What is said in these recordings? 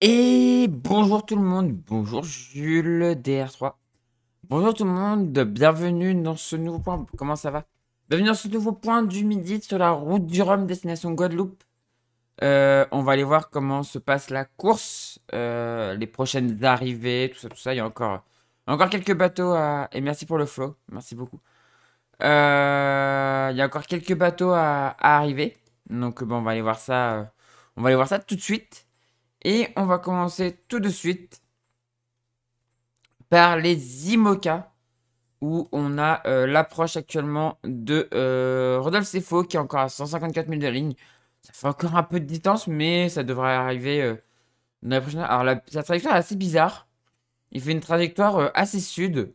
Et bonjour tout le monde, bonjour Jules DR3. Bonjour tout le monde, bienvenue dans ce nouveau point. Comment ça va Bienvenue dans ce nouveau point du midi sur la route du Rhum destination Guadeloupe. Euh, on va aller voir comment se passe la course, euh, les prochaines arrivées, tout ça, tout ça. Il y a encore, encore quelques bateaux à... Et merci pour le flow, merci beaucoup. Euh, il y a encore quelques bateaux à, à arriver. Donc bon, on va aller voir ça. on va aller voir ça tout de suite. Et on va commencer tout de suite par les IMOCA, où on a euh, l'approche actuellement de euh, Rodolphe Sefo, qui est encore à 154 000 de ligne. Ça fait encore un peu de distance, mais ça devrait arriver euh, la prochaine. Alors, la, sa trajectoire est assez bizarre. Il fait une trajectoire assez sud.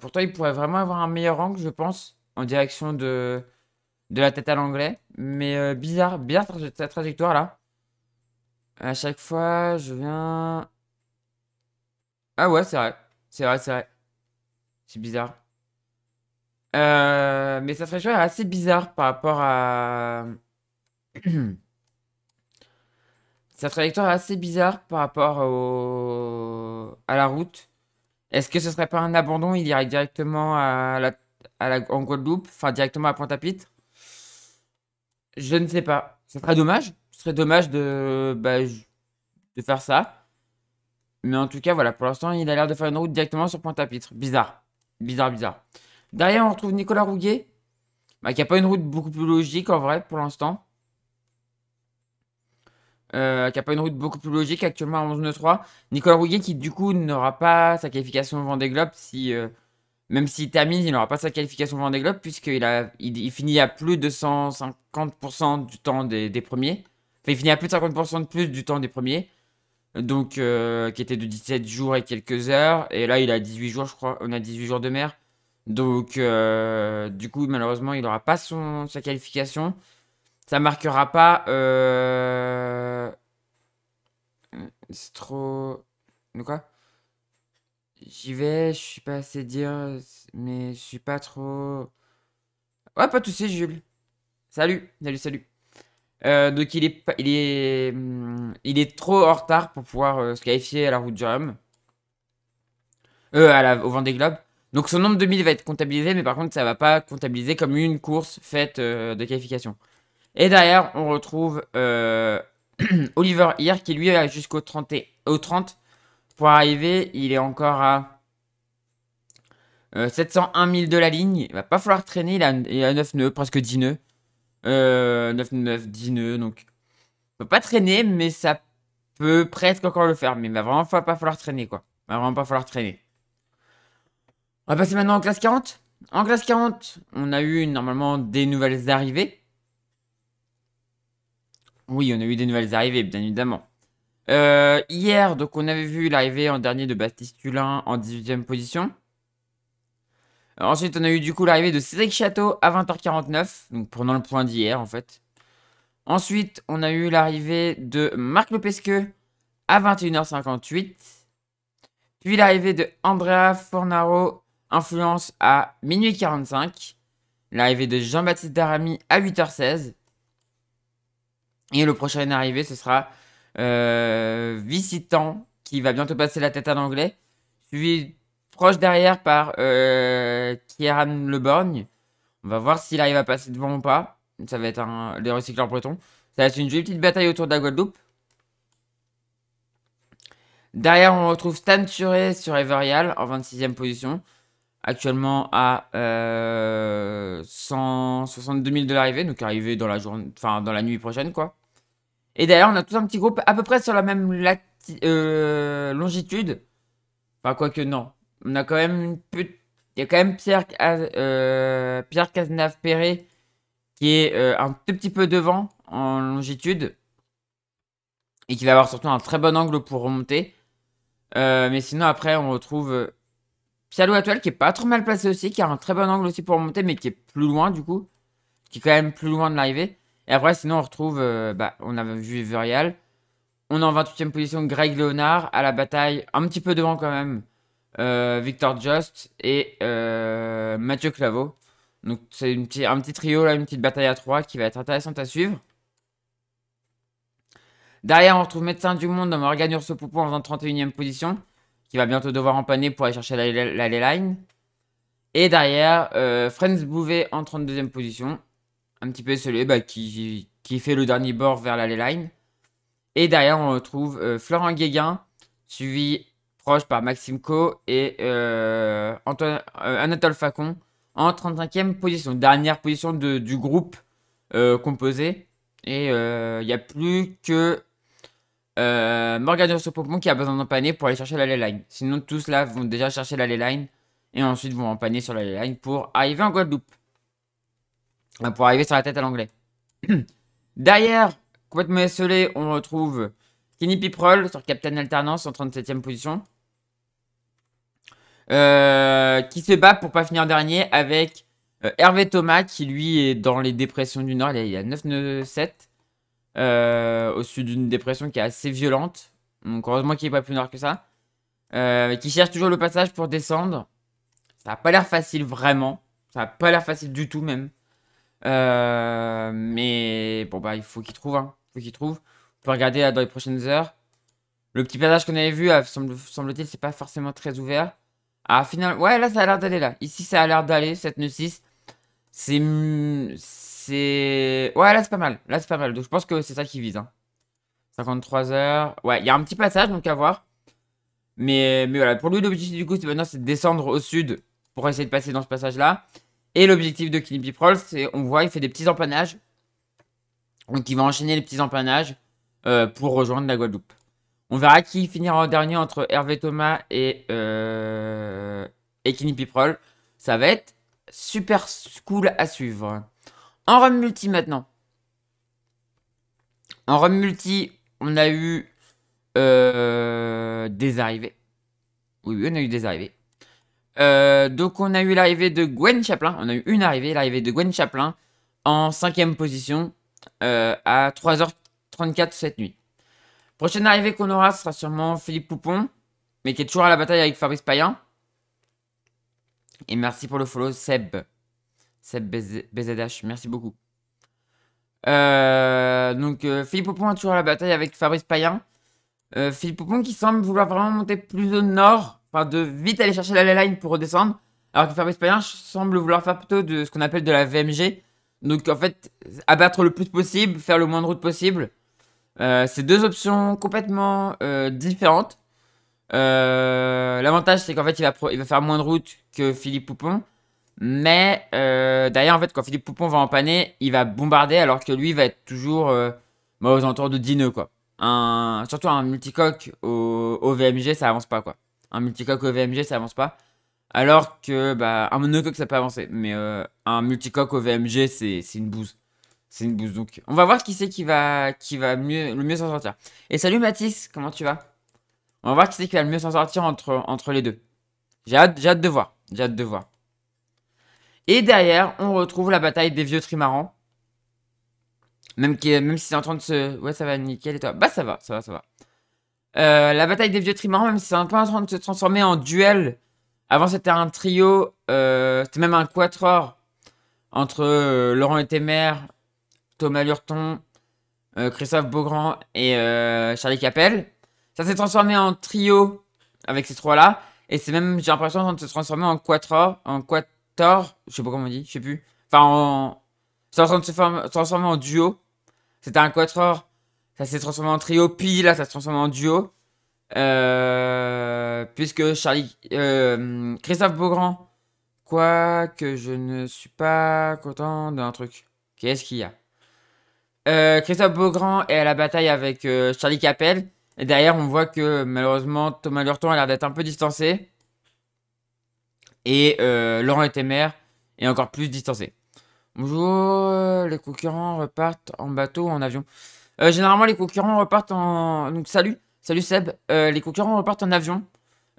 pourtant, il pourrait vraiment avoir un meilleur angle, je pense, en direction de de la tête à l'anglais. Mais euh, bizarre, bien sa trajectoire là. À chaque fois, je viens. Ah ouais, c'est vrai. C'est vrai, c'est vrai. C'est bizarre. Euh, mais sa trajectoire est assez bizarre par rapport à. sa trajectoire est assez bizarre par rapport à la route. Est-ce que ce serait pas un abandon Il irait directement à la, à en Guadeloupe, enfin directement à Pointe-à-Pitre je ne sais pas. Ce serait dommage. Ce serait dommage de, bah, de faire ça. Mais en tout cas, voilà, pour l'instant, il a l'air de faire une route directement sur Pointe-à-Pitre. Bizarre. Bizarre, bizarre. Derrière, on retrouve Nicolas Rouguet. Bah, qui n'a pas une route beaucoup plus logique en vrai pour l'instant. Euh, qui n'a pas une route beaucoup plus logique actuellement à 11-3. Nicolas Rouguet qui du coup n'aura pas sa qualification au Vendée Globe si euh, même s'il termine, il n'aura pas sa qualification Vendée Globe puisqu'il il, finit à plus de 150% du temps des, premiers. Enfin, il finit à plus de 50% de plus du temps des premiers. Donc, euh, qui était de 17 jours et quelques heures. Et là, il a 18 jours, je crois. On a 18 jours de mer. Donc, euh, du coup, malheureusement, il n'aura pas sa qualification. Ça ne marquera pas. C'est euh, trop. De quoi J'y vais, je suis pas assez dire, mais je suis pas trop. Ouais, pas de ces Jules. Salut, salut, salut. Euh, donc il est, il est, hmm, il est trop en retard pour pouvoir euh, se qualifier à la route de Rhum. Euh, au Vendée Globe. Donc son nombre de milles va être comptabilisé, mais par contre ça va pas comptabiliser comme une course faite euh, de qualification. Et derrière, on retrouve Oliver hier qui lui a jusqu'au 30, 30 pour arriver, il est encore à 701 euh, 000 de la ligne. Il va pas falloir traîner. Il a, 9 nœuds, presque 10 nœuds. Euh, 9, 9, 10 nœuds. Donc, il peut pas traîner, mais ça peut presque encore le faire. Mais il va vraiment pas falloir traîner, quoi. Il va vraiment pas falloir traîner. On va passer maintenant en classe 40. En classe 40, on a eu normalement des nouvelles arrivées. Oui, on a eu des nouvelles arrivées, bien évidemment. Euh, hier, donc on avait vu l'arrivée en dernier de Baptiste Tulin en 18e position. Euh, ensuite, on a eu du coup l'arrivée de Cédric Château à 20h49, donc prenant le point d'hier en fait. Ensuite, on a eu l'arrivée de Marc Lopesqueux à 21h58. Puis l'arrivée de Andrea Fornaro, influence à minuit 45. L'arrivée de Jean-Baptiste Darami à 8h16. Et le prochain arrivé, ce sera euh, Visitant, qui va bientôt passer la tête à l'anglais, suivi proche derrière par euh, Kieran Le Borgne. On va voir s'il arrive à passer devant ou pas. Ça va être un, les recycleurs bretons. Ça va être une jolie petite bataille autour de la Guadeloupe. Derrière, on retrouve Stan Turé sur Everial en 26e position. Actuellement à 162 euh, 000 de l'arrivée, donc arrivé dans la journée, enfin dans la nuit prochaine quoi. Et d'ailleurs, on a tout un petit groupe à peu près sur la même euh, longitude. Enfin, quoique non. On a quand même une Il y a quand même Pierre, euh, Pierre Cazenave-Perret qui est euh, un tout petit peu devant en longitude. Et qui va avoir surtout un très bon angle pour remonter. mais sinon, après, on retrouve Pialo Atuel qui est pas trop mal placé aussi, qui a un très bon angle aussi pour remonter, mais qui est plus loin du coup. Qui est quand même plus loin de l'arrivée. Et après, sinon, on retrouve, euh, bah, on a vu Vurial, On est en 28e position Greg Leonard à la bataille, un petit peu devant quand même, euh, Victor Just et euh, Mathieu Claveau. Donc c'est un petit trio, là, une petite bataille à 3 qui va être intéressante à suivre. Derrière, on retrouve Médecin du Monde dans ce Poupon en 31e position, qui va bientôt devoir empanner pour aller chercher la, line. Et derrière, Friends Bouvet en 32e position, un petit peu celui bah, qui, fait le dernier bord vers la line. Et derrière, on retrouve euh, Florent Guéguin, suivi proche par Maxime Co et euh, euh, Anatole Facon en 35e position, dernière position du groupe composé. Et il n'y a plus que euh, Morgan qui a besoin d'empanner pour aller chercher la line. Sinon, tous là vont déjà chercher la line et ensuite vont empanner sur la line pour arriver en Guadeloupe pour arriver sur la tête à l'anglais. Derrière, complètement esselé, on retrouve Kenny Piprol sur Captain Alternance en 37ème position. Euh, qui se bat pour pas finir dernier avec euh, Hervé Thomas qui lui est dans les dépressions du Nord. Il est à 9-9-7. Euh, au sud d'une dépression qui est assez violente. Donc heureusement qu'il n'est pas plus noir que ça. qui cherche toujours le passage pour descendre. Ça n'a pas l'air facile vraiment. Ça n'a pas l'air facile du tout même. Euh, mais bon, bah, il faut qu'il trouve. Hein. Il faut qu'il trouve. On peut regarder dans les prochaines heures. Le petit passage qu'on avait vu, euh, semble-t-il, c'est pas forcément très ouvert. Ah, finalement, ouais, là, ça a l'air d'aller, là. Ici, ça a l'air d'aller, cette nœud 6. C'est... C'est... Ouais, là, c'est pas mal. Là, c'est pas mal. Donc, je pense que c'est ça qui vise. Hein. 53 heures. Ouais, il y a un petit passage, donc à voir. Mais, mais voilà, pour lui, l'objectif, du coup, c'est maintenant, c'est de descendre au sud pour essayer de passer dans ce passage-là. Et l'objectif de Killing Prol, c'est, on voit, il fait des petits empannages. Donc il va enchaîner les petits empannages euh, pour rejoindre la Guadeloupe. On verra qui finira en dernier entre Hervé Thomas et, euh, Ça va être super cool à suivre. En run multi maintenant. En run multi, on a eu euh, des arrivées. Oui, oui, on a eu des arrivées. Euh, donc on a eu l'arrivée de Gwen Chaplin, on a eu une arrivée, l'arrivée de Gwen Chaplin en cinquième position euh, à 3h34 cette nuit. Prochaine arrivée qu'on aura sera sûrement Philippe Poupon, mais qui est toujours à la bataille avec Fabrice Payen. Et merci pour le follow Seb. Seb BZH, merci beaucoup. Euh, donc Philippe Poupon est toujours à la bataille avec Fabrice Payen. Philippe Poupon qui semble vouloir vraiment monter plus au nord enfin de vite aller chercher la line pour redescendre. Alors que Fabrice Payen semble vouloir faire plutôt de ce qu'on appelle de la VMG. Donc en fait, abattre le plus possible, faire le moins de route possible. Euh, c'est deux options complètement euh, différentes. Euh, l'avantage, c'est qu'en fait, il va, il va, faire moins de route que Philippe Poupon. Mais d'ailleurs en fait, quand Philippe Poupon va empanner, il va bombarder alors que lui va être toujours bah, aux alentours de 10 nœuds. Quoi. Un, surtout un multicoque au, au VMG, ça avance pas. quoi. Un multicoque au VMG, ça avance pas. Alors que, bah, un monocoque, ça peut avancer. Mais euh, un multicoque au VMG, c'est une bouse. C'est une bouse. on va voir qui c'est qui va, qui va mieux, le mieux s'en sortir. Et salut Mathis, comment tu vas On va voir qui c'est qui va le mieux s'en sortir entre, entre les deux. J'ai hâte, de voir. J'ai hâte de voir. Et derrière, on retrouve la bataille des vieux trimarans. Même, qui, même si c'est en train de se... Ouais, ça va nickel et toi Bah, ça va, ça va, ça va. Euh, la bataille des vieux trimarans, même si c'est un peu en train de se transformer en duel. Avant, c'était un trio, euh, c'était même un quatuor entre euh, Laurent Laurent témère, Thomas Lurton, Christophe Beaugrand et Charlie Capel. Ça s'est transformé en trio avec ces trois-là. Et c'est même, j'ai l'impression, en train de se transformer en quatuor, en quator, je sais pas comment on dit, je sais plus. Enfin, en... c'est en train de se transformer en duo. C'était un quatuor ça s'est transformé en trio, puis là, ça se transforme en duo. Euh, puisque Charlie, euh, Christophe Beaugrand, quoique je ne suis pas content d'un truc. Qu'est-ce qu'il y a euh, Christophe Beaugrand est à la bataille avec euh, Charlie Capel. Et derrière, on voit que malheureusement, Thomas Lurton a l'air d'être un peu distancé. Et euh, Laurent maire est encore plus distancé. Bonjour, les concurrents repartent en bateau ou en avion. Euh, généralement, les concurrents repartent en. Donc, salut, salut Seb. Euh, les concurrents repartent en avion.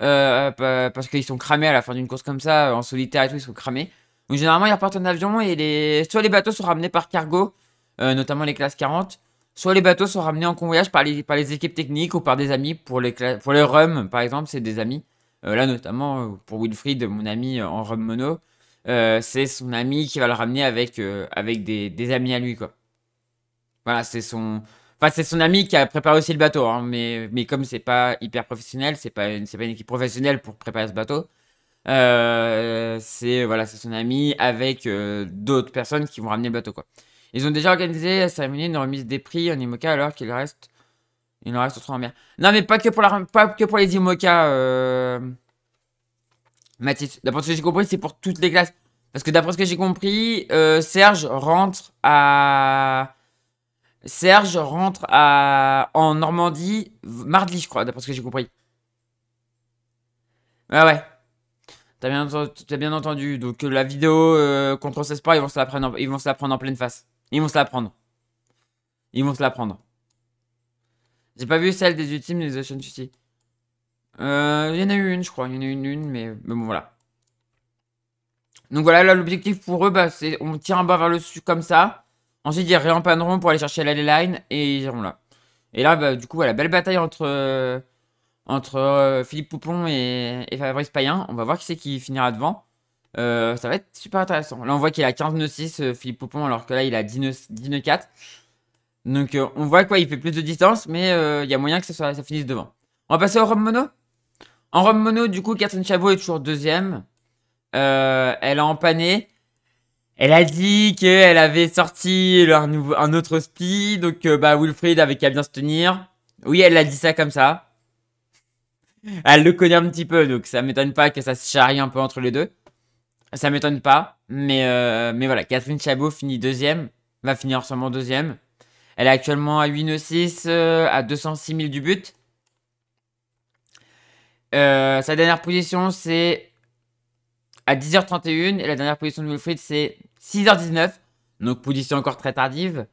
Euh, parce qu'ils sont cramés à la fin d'une course comme ça, en solitaire et tout, ils sont cramés. Donc, généralement, ils repartent en avion et les... soit les bateaux sont ramenés par cargo, euh, notamment les classes 40, soit les bateaux sont ramenés en convoyage par les, par les équipes techniques ou par des amis. Pour les, pour les rums, par exemple, c'est des amis. là, notamment, pour Wilfried, mon ami en rum mono, c'est son ami qui va le ramener avec, avec des... des amis à lui, quoi. Voilà, c'est son. Enfin, c'est son ami qui a préparé aussi le bateau, hein. mais, mais comme c'est pas hyper professionnel, c'est pas, une, pas une équipe professionnelle pour préparer ce bateau. Euh, c'est voilà, son ami avec euh, d'autres personnes qui vont ramener le bateau quoi. Ils ont déjà organisé la cérémonie une remise des prix en IMOCA alors qu'il reste il en reste autrement en mer. Non mais pas que pour la pas que pour les IMOCA euh, Mathis, d'après ce que j'ai compris, c'est pour toutes les classes parce que d'après ce que j'ai compris, Serge rentre à Serge rentre à... en Normandie mardi, je crois, d'après ce que j'ai compris. Ouais, ah ouais. T'as bien, bien entendu. Donc, euh, la vidéo euh, contre 16 ils vont, se la prendre, ils vont se la prendre en pleine face. Ils vont se la prendre. Ils vont se la prendre. J'ai pas vu celle des ultimes des Ocean City. Euh, il y en a eu une, je crois. Il y en a eu une, mais, bon, voilà. Donc voilà, là, l'objectif pour eux, bah, c'est on tire un bas vers le dessus comme ça. Ensuite, ils réempanneront pour aller chercher la line et ils iront là. Et là, bah, du coup, voilà, belle bataille entre, euh, entre euh, Philippe Poupon et, Fabrice Payen. On va voir qui c'est qui finira devant. Euh, ça va être super intéressant. Là, on voit qu'il a 15 nœuds 6, Philippe Poupon, alors que là, il a 10 10 4. Donc, on voit quoi, il fait plus de distance, mais il y a moyen que ça, finisse devant. On va passer au Rome Mono. En Rome Mono, du coup, Catherine Chabot est toujours deuxième. elle a empanné. Elle a dit qu'elle avait sorti un autre speed. donc euh, bah Wilfried avait qu'à bien se tenir. Oui, elle a dit ça comme ça. Elle le connaît un petit peu, donc ça m'étonne pas que ça se charrie un peu entre les deux. Ça m'étonne pas, mais, euh, mais voilà, Catherine Chabot finit deuxième, va finir sûrement deuxième. Elle est actuellement à 8 euh, à 206 000 du but. sa dernière position, c'est à 10h31, et la dernière position de Wilfried, c'est 6h19, donc position encore très tardive.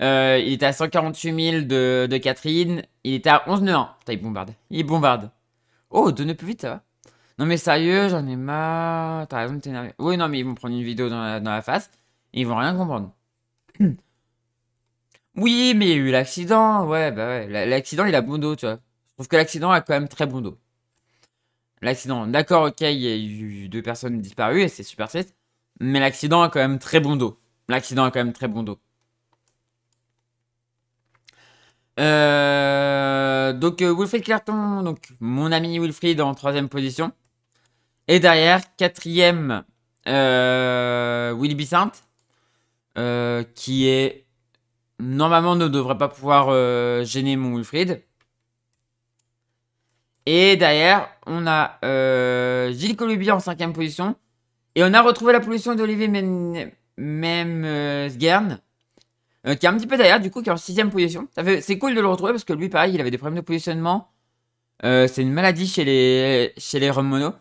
Euh, il était à 148 000 de, de Catherine. Il était à 11 h Putain, il bombarde. Il bombarde. Oh, donne plus vite, ça va. Non, mais sérieux, j'en ai marre. T'as raison de t'énerver. Oui, non, mais ils vont prendre une vidéo dans la, face. ils vont rien comprendre. oui, mais il y a eu l'accident. Ouais, bah ouais. L'accident, il a bon dos, tu vois. Je trouve que l'accident a quand même très bon dos. L'accident. D'accord, ok, il y a eu deux personnes disparues et c'est super triste. Mais l'accident a quand même très bon dos. L'accident a quand même très bon dos. Euh, donc Wilfrid euh, Wilfried donc mon ami Wilfried en troisième position. Et derrière, quatrième, euh, Willy euh, qui est normalement ne devrait pas pouvoir gêner mon Wilfried. Et derrière, on a Gilles Colubi en cinquième position. Et on a retrouvé la position d'Olivier Memsgern, euh, qui est un petit peu derrière, du coup, qui est en sixième position. C'est cool de le retrouver parce que lui, pareil, il avait des problèmes de positionnement. Euh, c'est une maladie chez les, chez les Romono.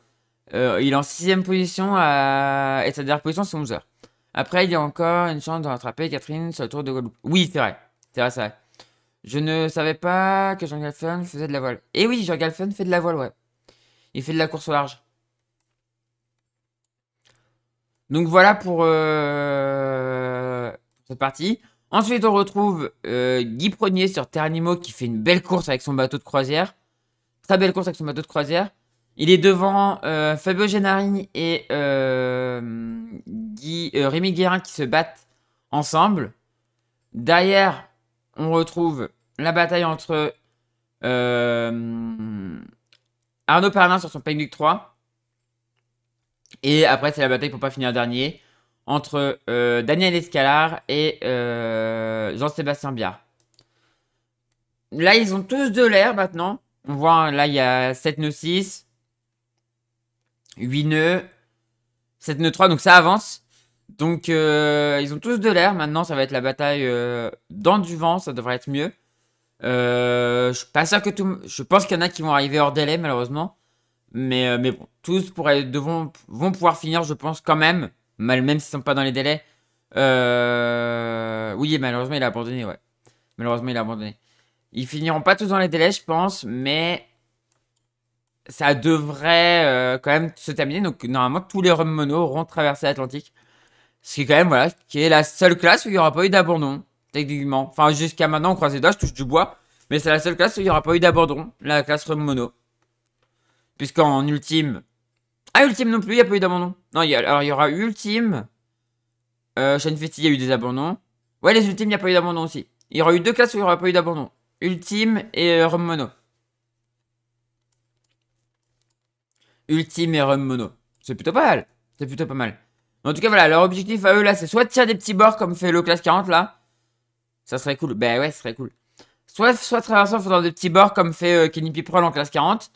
Euh, il est en sixième position et sa dernière position, c'est 11 heures. Après, il y a encore une chance de rattraper Catherine sur le tour de Guadeloupe. Oui, c'est vrai. C'est vrai, c'est Je ne savais pas que Jean Galfen faisait de la voile. Et eh oui, Jean Galfen fait de la voile, ouais. Il fait de la course au large. Donc voilà pour euh, cette partie. Ensuite, on retrouve euh, Guy Prenier sur Ternimo qui fait une belle course avec son bateau de croisière. Très belle course avec son bateau de croisière. Il est devant euh, Fabio Gennarini et Guy, Rémi Guérin qui se battent ensemble. Derrière, on retrouve la bataille entre Arnaud Pernin sur son Penduc 3 et après, c'est la bataille pour pas finir dernier entre euh, Daniel Escalar et euh, Jean-Sébastien Biard. Là, ils ont tous de l'air maintenant. On voit, là, il y a 7 nœuds 6, 8 nœuds, 7 nœuds 3, donc ça avance. Donc, euh, ils ont tous de l'air. Maintenant, ça va être la bataille dans du vent, ça devrait être mieux. je suis pas sûr que tout... Je pense qu'il y en a qui vont arriver hors délai, malheureusement. Euh, mais, bon, tous pourraient, vont pouvoir finir, je pense, quand même, mal, même s'ils ne sont pas dans les délais. Euh, oui, malheureusement, il a abandonné, ouais. Malheureusement, il a abandonné. Ils finiront pas tous dans les délais, je pense, mais ça devrait euh, quand même se terminer. Donc, normalement, tous les rums mono auront traversé l'Atlantique. Ce qui est quand même, voilà, qui est la seule classe où il n'y aura pas eu d'abandon, techniquement. Enfin, jusqu'à maintenant, on croise les doigts, je touche du bois. Mais c'est la seule classe où il n'y aura pas eu d'abandon, la classe rum mono. Puisqu'en ultime... Ah, ultime non plus, il n'y a pas eu d'abandon. Non, y alors il y aura ultime. Euh, chaîne Festi, il y a eu des abandons. Ouais, les ultimes, il n'y a pas eu d'abandon aussi. Il y aura eu deux classes où il n'y aura pas eu d'abandon. Ultime et euh, Mono. Ultime et Rum Mono. C'est plutôt pas mal. C'est plutôt pas mal. En tout cas, voilà, leur objectif à eux, là, c'est soit de tirer des petits bords comme fait le classe 40, là. Ça serait cool. Ben ouais, ça serait cool. Soit, soit traversant en faisant des petits bords comme fait euh, Kenny Piprol en classe 40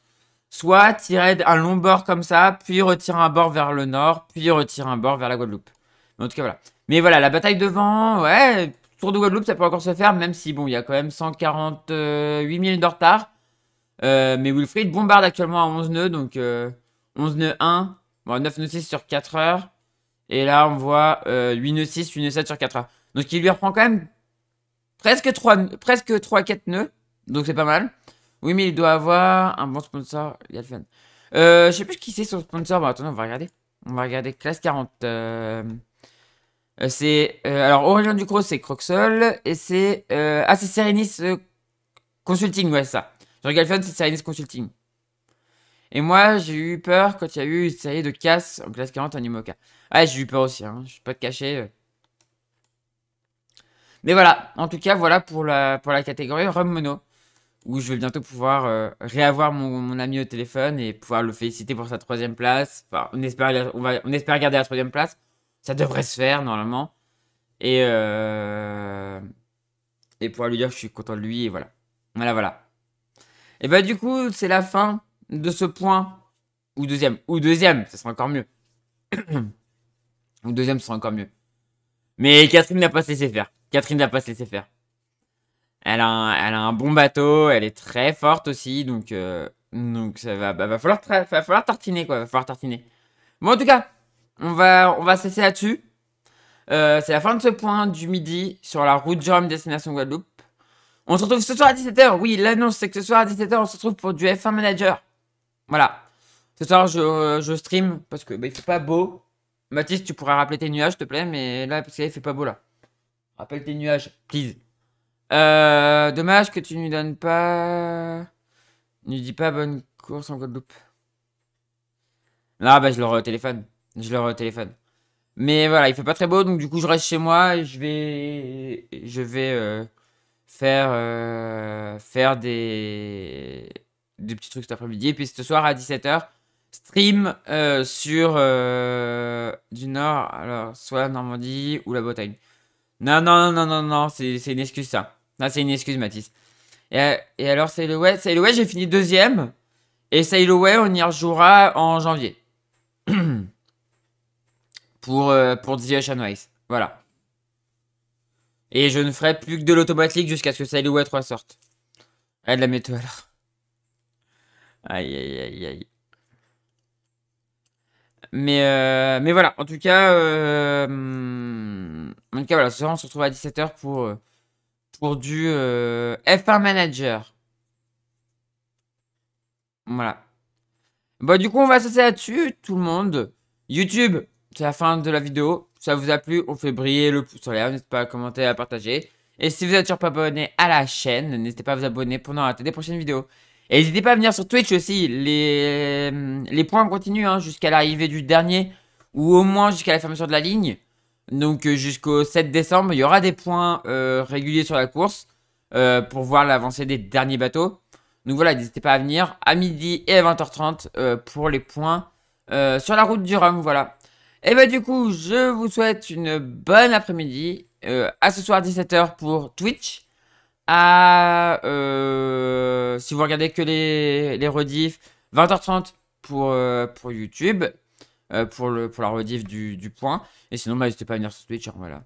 soit tirer un long bord comme ça, puis retire un bord vers le nord, puis retire un bord vers la Guadeloupe. Mais en tout cas, voilà. Mais voilà, la bataille devant, ouais, Tour de Guadeloupe, ça peut encore se faire, même si, bon, il y a quand même 148 000 de retard. Euh, mais Wilfried bombarde actuellement à 11 nœuds, donc 11 euh, nœuds 1, bon, 9 nœuds 6 sur 4 heures. Et là, on voit 8 euh, nœuds 6, 8 nœuds 7 sur 4 heures. Donc, il lui reprend quand même presque 3, presque 3 4 nœuds, donc c'est pas mal. Oui, mais il doit avoir un bon sponsor, Yalfen. Euh, je sais plus qui c'est son sponsor. Bon attendez, on va regarder. On va regarder classe 40. Euh, euh, c'est euh, alors du croc c'est Croxol et c'est euh, ah c'est Serenis Consulting, ouais ça. Genre c'est Serenis Consulting. Et moi, j'ai eu peur quand il y a eu une série de casse en classe 40 en Imoca. Ah, j'ai eu peur aussi, hein, je peux pas te cacher. Mais voilà, en tout cas, voilà pour la, pour la catégorie Rum Mono où je vais bientôt pouvoir euh, réavoir mon, ami au téléphone et pouvoir le féliciter pour sa troisième place. Enfin, on espère, on, espère garder la troisième place. Ça devrait se faire normalement. Et, euh, et pouvoir lui dire que je suis content de lui. Et voilà. Voilà, voilà. Et bah, du coup, c'est la fin de ce point. Ou deuxième. Ou deuxième, ce sera encore mieux. Ou deuxième, ce sera encore mieux. Mais Catherine n'a pas laissé faire. Catherine n'a pas laissé faire. Elle a, un, bon bateau, elle est très forte aussi, donc, euh, donc ça va, bah, va, falloir falloir tartiner, quoi, va falloir tartiner. Bon, en tout cas, on va, on va cesser là-dessus. Euh, c'est la fin de ce point du midi sur la route du destination Guadeloupe. On se retrouve ce soir à 17h. Oui, l'annonce, c'est que ce soir à 17h, on se retrouve pour du F1 Manager. Voilà. Ce soir, je, euh, je stream parce que bah, fait pas beau. Mathis, tu pourrais rappeler tes nuages, s'il te plaît, mais là, parce qu'il fait pas beau là. Rappelle tes nuages, please. Euh, dommage que tu ne lui donnes pas... Ne lui dis pas bonne course en Guadeloupe. Là, ah, bah, je leur téléphone. Je l'aurai téléphone. Mais voilà, il fait pas très beau, donc du coup, je reste chez moi et je vais... Je vais euh, faire... Euh, faire des... Des petits trucs cet après-midi. Et puis ce soir, à 17h, stream euh, sur... du Nord, alors, soit Normandie ou la Bretagne. Non, non, non, non, non, c'est une excuse ça. Non, c'est une excuse, Mathis. Et, et alors, le way j'ai fini deuxième. Et way on y rejouera en janvier. pour, euh, pour The Ocean Race. Voilà. Et je ne ferai plus que de l'automatique jusqu'à ce que way 3 sorte. Ah, de la météo alors. Aïe, aïe, aïe, aïe. Mais, euh, mais voilà, en tout cas... Euh, hmm, en tout cas, voilà, ce soir, on se retrouve à 17h pour, euh, pour du euh, F1 Manager. Voilà. Bah, du coup, on va se passer là-dessus, tout le monde. YouTube, c'est la fin de la vidéo. Si ça vous a plu, on fait briller le pouce en l'air. N'hésitez pas à commenter, à partager. Et si vous n'êtes toujours pas abonné à la chaîne, n'hésitez pas à vous abonner pour ne rater des prochaines vidéos. Et n'hésitez pas à venir sur Twitch aussi. Les, les points continuent hein, jusqu'à l'arrivée du dernier ou au moins jusqu'à la fermeture de la ligne. Donc euh, jusqu'au 7 décembre, il y aura des points euh, réguliers sur la course euh, pour voir l'avancée des derniers bateaux. Donc voilà, n'hésitez pas à venir à midi et à 20h30 pour les points sur la route du Rhum. Voilà. Et bah du coup, je vous souhaite une bonne après-midi. à ce soir 17h pour Twitch. À si vous regardez que les, les redifs, 20h30 pour, pour YouTube. Euh, pour, le, pour la rediff du, point. Et sinon, bah, n'hésitez pas à venir sur Twitch. Hein, voilà.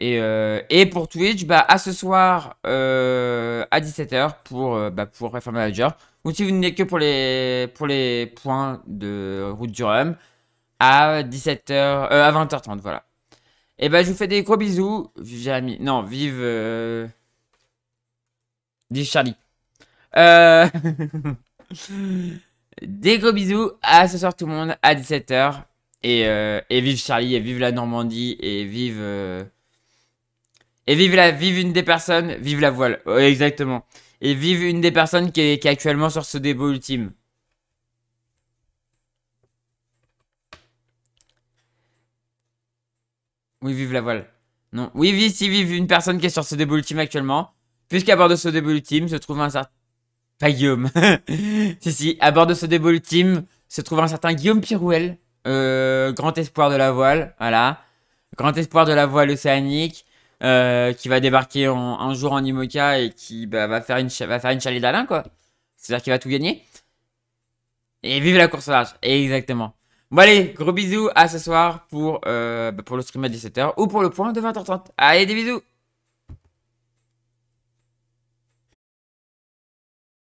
Euh, et, pour Twitch, bah, à ce soir euh, à 17h pour, bah, pour Reform Manager. Ou si vous n'êtes que pour les, pour les points de route du Rhum à 17h, à 20h30, voilà. Et bah, je vous fais des gros bisous. Vive Jérémy. Non, vive. Vive Charlie. Euh... Des gros bisous, à ce soir tout le monde, à 17h. Euh, et, vive Charlie, et vive la Normandie, et vive... Euh, et vive, la, vive une des personnes, vive la voile, exactement. Et vive une des personnes qui est, actuellement sur ce débat ultime. Oui, vive la voile. Non. Oui, vive, si vive une personne qui est sur ce débat ultime actuellement. Puisqu'à bord de ce débat ultime se trouve un certain... Pas Guillaume. si, si, à bord de ce début team, se trouve un certain Guillaume Pirouel, euh, grand espoir de la voile, voilà. Grand espoir de la voile océanique, euh, qui va débarquer un jour en Imoca et qui bah, va faire une, va faire une chalet d'Alain, quoi. C'est-à-dire qu'il va tout gagner. Et vive la course large, exactement. Bon allez, gros bisous, à ce soir pour, euh, bah, pour le stream à 17h ou pour le point de 20h30. Allez, des bisous